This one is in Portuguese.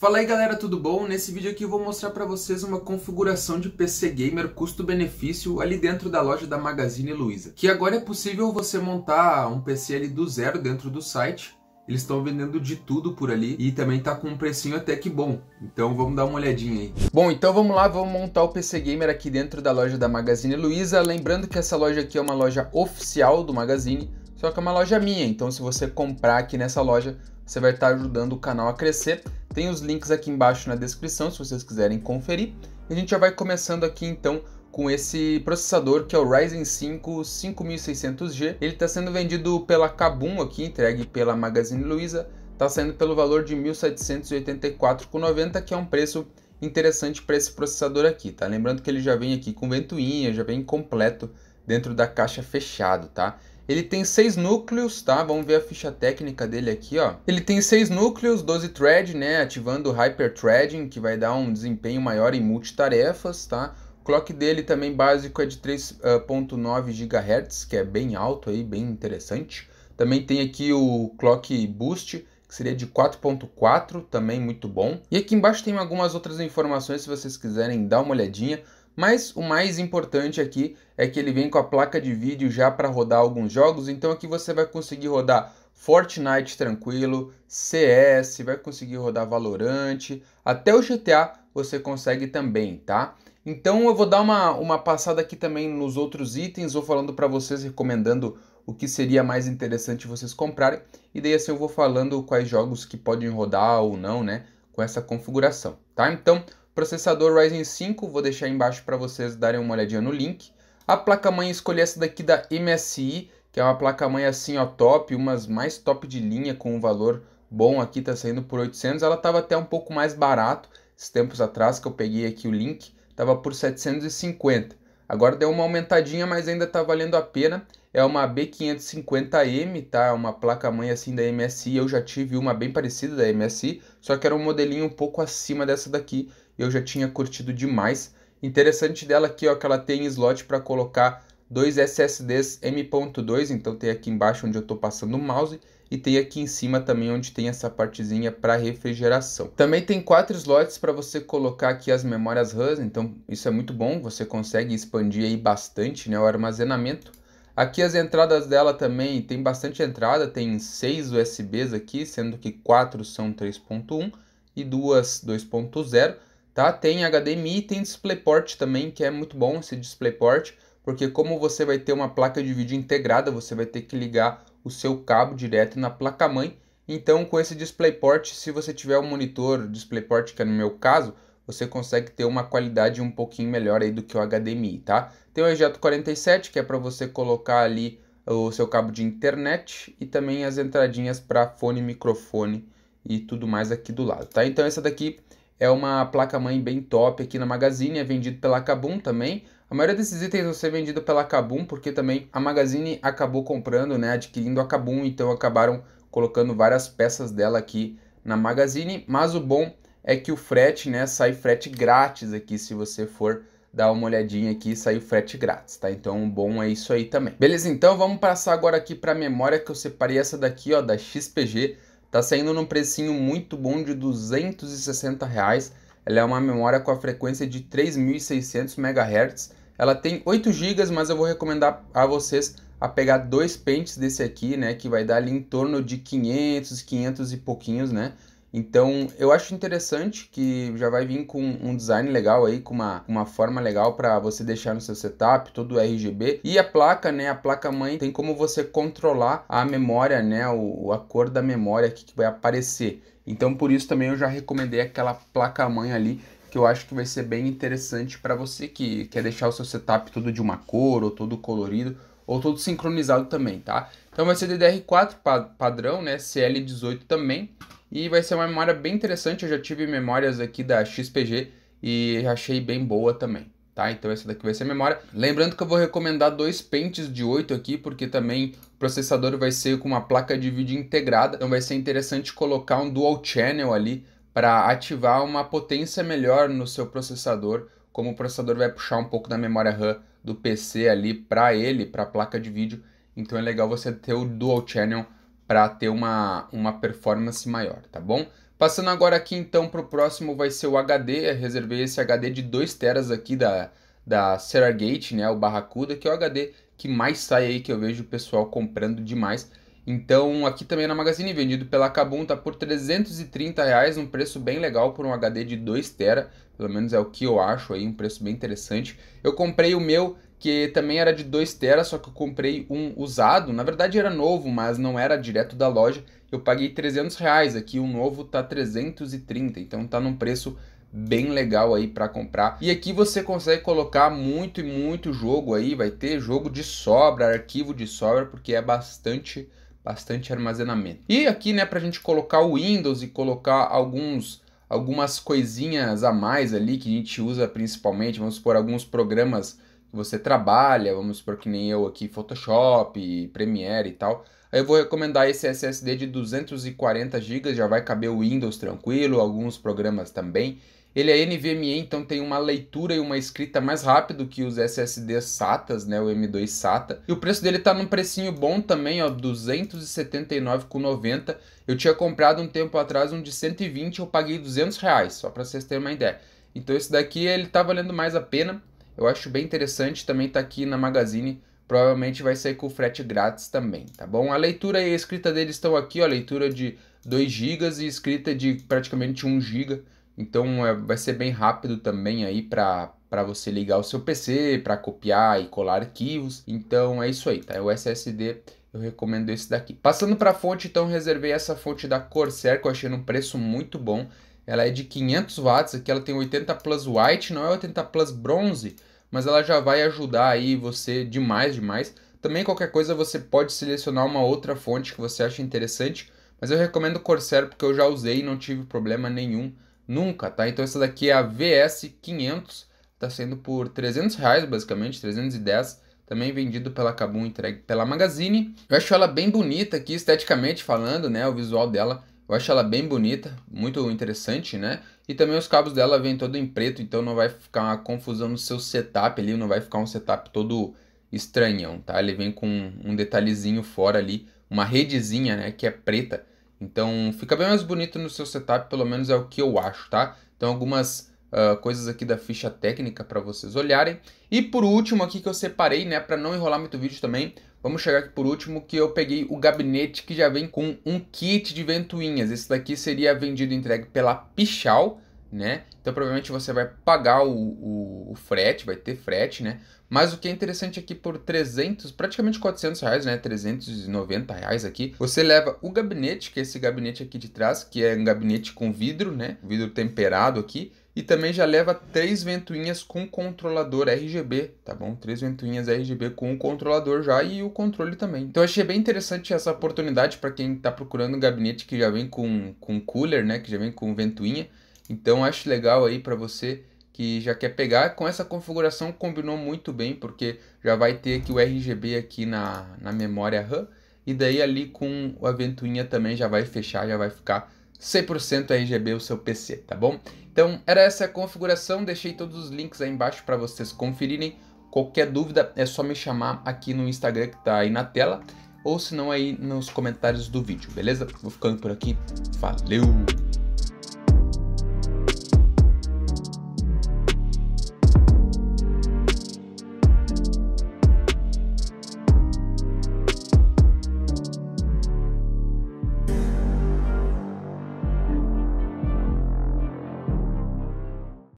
Fala aí galera, tudo bom? Nesse vídeo aqui eu vou mostrar para vocês uma configuração de PC Gamer custo-benefício ali dentro da loja da Magazine Luiza. Que agora é possível você montar um PC ali do zero dentro do site. Eles estão vendendo de tudo por ali e também tá com um precinho até que bom. Então vamos dar uma olhadinha aí. Bom, então vamos lá, vamos montar o PC Gamer aqui dentro da loja da Magazine Luiza. Lembrando que essa loja aqui é uma loja oficial do Magazine, só que é uma loja minha. Então se você comprar aqui nessa loja, você vai estar tá ajudando o canal a crescer. Tem os links aqui embaixo na descrição se vocês quiserem conferir. E a gente já vai começando aqui então com esse processador que é o Ryzen 5 5600G. Ele está sendo vendido pela Kabum aqui, entregue pela Magazine Luiza. Está saindo pelo valor de 1.784,90, que é um preço interessante para esse processador aqui, tá? Lembrando que ele já vem aqui com ventoinha, já vem completo dentro da caixa fechado, tá? Ele tem seis núcleos, tá? Vamos ver a ficha técnica dele aqui, ó. Ele tem seis núcleos, 12 thread, né? Ativando o hyperthreading, que vai dar um desempenho maior em multitarefas, tá? O clock dele também básico é de 3.9 ah, GHz, que é bem alto aí, bem interessante. Também tem aqui o clock boost, que seria de 4.4, também muito bom. E aqui embaixo tem algumas outras informações se vocês quiserem dar uma olhadinha. Mas o mais importante aqui é que ele vem com a placa de vídeo já para rodar alguns jogos, então aqui você vai conseguir rodar Fortnite tranquilo, CS, vai conseguir rodar Valorant, até o GTA você consegue também, tá? Então eu vou dar uma, uma passada aqui também nos outros itens, vou falando para vocês, recomendando o que seria mais interessante vocês comprarem, e daí assim eu vou falando quais jogos que podem rodar ou não, né, com essa configuração, tá? Então, Processador Ryzen 5, vou deixar embaixo para vocês darem uma olhadinha no link. A placa-mãe escolhi essa daqui da MSI, que é uma placa-mãe assim ó top, umas mais top de linha com um valor bom aqui, tá saindo por 800. Ela estava até um pouco mais barato, esses tempos atrás que eu peguei aqui o link, estava por 750. Agora deu uma aumentadinha, mas ainda está valendo a pena. É uma B550M, tá? É uma placa-mãe assim da MSI. Eu já tive uma bem parecida da MSI, só que era um modelinho um pouco acima dessa daqui eu já tinha curtido demais. Interessante dela aqui ó, que ela tem slot para colocar dois SSDs M.2, então tem aqui embaixo onde eu estou passando o mouse e tem aqui em cima também onde tem essa partezinha para refrigeração. Também tem quatro slots para você colocar aqui as memórias RAM, então isso é muito bom, você consegue expandir aí bastante né, o armazenamento. Aqui as entradas dela também tem bastante entrada, tem seis USBs aqui, sendo que quatro são 3.1 e duas 2.0 tá? Tem HDMI e tem DisplayPort também, que é muito bom esse DisplayPort, porque como você vai ter uma placa de vídeo integrada, você vai ter que ligar o seu cabo direto na placa-mãe. Então, com esse DisplayPort, se você tiver um monitor DisplayPort, que é no meu caso, você consegue ter uma qualidade um pouquinho melhor aí do que o HDMI, tá? Tem o Ejeto 47, que é para você colocar ali o seu cabo de internet e também as entradinhas para fone, microfone e tudo mais aqui do lado, tá? Então essa daqui é uma placa-mãe bem top aqui na Magazine, é vendido pela Kabum também. A maioria desses itens vão ser vendido pela Kabum, porque também a Magazine acabou comprando, né, adquirindo a Kabum, então acabaram colocando várias peças dela aqui na Magazine, mas o bom é que o frete, né, sai frete grátis aqui se você for dar uma olhadinha aqui, sai o frete grátis, tá? Então, bom é isso aí também. Beleza, então vamos passar agora aqui para a memória que eu separei essa daqui, ó, da XPG Tá saindo num precinho muito bom de 260 reais. Ela é uma memória com a frequência de 3.600 MHz. Ela tem 8 GB, mas eu vou recomendar a vocês a pegar dois pentes desse aqui, né, que vai dar ali em torno de 500, 500 e pouquinhos, né? Então, eu acho interessante que já vai vir com um design legal aí, com uma, uma forma legal para você deixar no seu setup, todo RGB. E a placa, né, a placa mãe tem como você controlar a memória, né, o, a cor da memória aqui que vai aparecer. Então, por isso também eu já recomendei aquela placa mãe ali, que eu acho que vai ser bem interessante para você que quer deixar o seu setup todo de uma cor ou todo colorido ou todo sincronizado também, tá? Então vai ser DDR4 padrão, né, CL18 também. E vai ser uma memória bem interessante, eu já tive memórias aqui da XPG e achei bem boa também. Tá, então essa daqui vai ser a memória. Lembrando que eu vou recomendar dois pentes de 8 aqui, porque também o processador vai ser com uma placa de vídeo integrada, então vai ser interessante colocar um dual channel ali para ativar uma potência melhor no seu processador, como o processador vai puxar um pouco da memória RAM do PC ali para ele, para a placa de vídeo. Então é legal você ter o dual channel para ter uma, uma performance maior, tá bom? Passando agora aqui então para o próximo vai ser o HD, eu reservei esse HD de 2 teras aqui da, da Seragate, né, o Barracuda, que é o HD que mais sai aí, que eu vejo o pessoal comprando demais. Então aqui também é na Magazine, vendido pela Kabum, tá por 330 reais, um preço bem legal por um HD de 2 tera, pelo menos é o que eu acho aí, um preço bem interessante. Eu comprei o meu que também era de 2 teras, só que eu comprei um usado. Na verdade era novo, mas não era direto da loja. Eu paguei 300 reais aqui, o um novo tá 330, então tá num preço bem legal aí para comprar. E aqui você consegue colocar muito e muito jogo aí, vai ter jogo de sobra, arquivo de sobra, porque é bastante bastante armazenamento. E aqui, né, pra gente colocar o Windows e colocar alguns algumas coisinhas a mais ali que a gente usa principalmente, vamos por alguns programas você trabalha, vamos supor que nem eu aqui, Photoshop, Premiere e tal, aí eu vou recomendar esse SSD de 240 GB, já vai caber o Windows tranquilo, alguns programas também. Ele é NVMe, então tem uma leitura e uma escrita mais rápido que os SSDs SATAs, né, o M2 SATA. E o preço dele tá num precinho bom também, ó, 279,90. Eu tinha comprado um tempo atrás um de 120, eu paguei 200 reais, só para vocês terem uma ideia. Então esse daqui ele tá valendo mais a pena. Eu acho bem interessante, também tá aqui na Magazine. Provavelmente vai sair com frete grátis também, tá bom? A leitura e a escrita deles estão aqui, ó, leitura de 2 GB e escrita de praticamente 1 GB. Então é, vai ser bem rápido também aí para para você ligar o seu PC, para copiar e colar arquivos. Então é isso aí, tá? É o SSD eu recomendo esse daqui. Passando para a fonte, então reservei essa fonte da Corsair que eu achei num preço muito bom. Ela é de 500 watts, aqui ela tem 80 plus white, não é 80 plus bronze, mas ela já vai ajudar aí você demais, demais. Também qualquer coisa você pode selecionar uma outra fonte que você acha interessante, mas eu recomendo o Corsair porque eu já usei e não tive problema nenhum nunca, tá? Então essa daqui é a VS500, tá sendo por 300 reais basicamente, 310 também vendido pela Kabum, entregue pela Magazine. Eu acho ela bem bonita aqui, esteticamente falando, né? O visual dela eu acho ela bem bonita, muito interessante, né? E também os cabos dela vêm todo em preto, então não vai ficar uma confusão no seu setup ali, não vai ficar um setup todo estranhão, tá? Ele vem com um detalhezinho fora ali, uma redezinha, né, que é preta. Então fica bem mais bonito no seu setup, pelo menos é o que eu acho, tá? Então algumas uh, coisas aqui da ficha técnica para vocês olharem. E por último aqui que eu separei, né, para não enrolar muito o vídeo também, vamos chegar aqui por último que eu peguei o gabinete que já vem com um kit de ventoinhas. Esse daqui seria vendido e entregue pela Pichal, né? Então provavelmente você vai pagar o, o, o, frete, vai ter frete, né? Mas o que é interessante aqui é por 300, praticamente 400 reais, né? 390 reais aqui, você leva o gabinete, que é esse gabinete aqui de trás, que é um gabinete com vidro, né? Vidro temperado aqui. E também já leva três ventoinhas com controlador RGB, tá bom? Três ventoinhas RGB com o controlador já e o controle também. Então achei bem interessante essa oportunidade para quem está procurando um gabinete que já vem com, com cooler, né? Que já vem com ventoinha. Então acho legal aí para você que já quer pegar. Com essa configuração combinou muito bem, porque já vai ter aqui o RGB aqui na, na memória RAM. E daí ali com a ventoinha também já vai fechar, já vai ficar 100% RGB o seu PC, tá bom? Então era essa a configuração, deixei todos os links aí embaixo para vocês conferirem. Qualquer dúvida é só me chamar aqui no Instagram que tá aí na tela, ou se não aí nos comentários do vídeo, beleza? Vou ficando por aqui, valeu!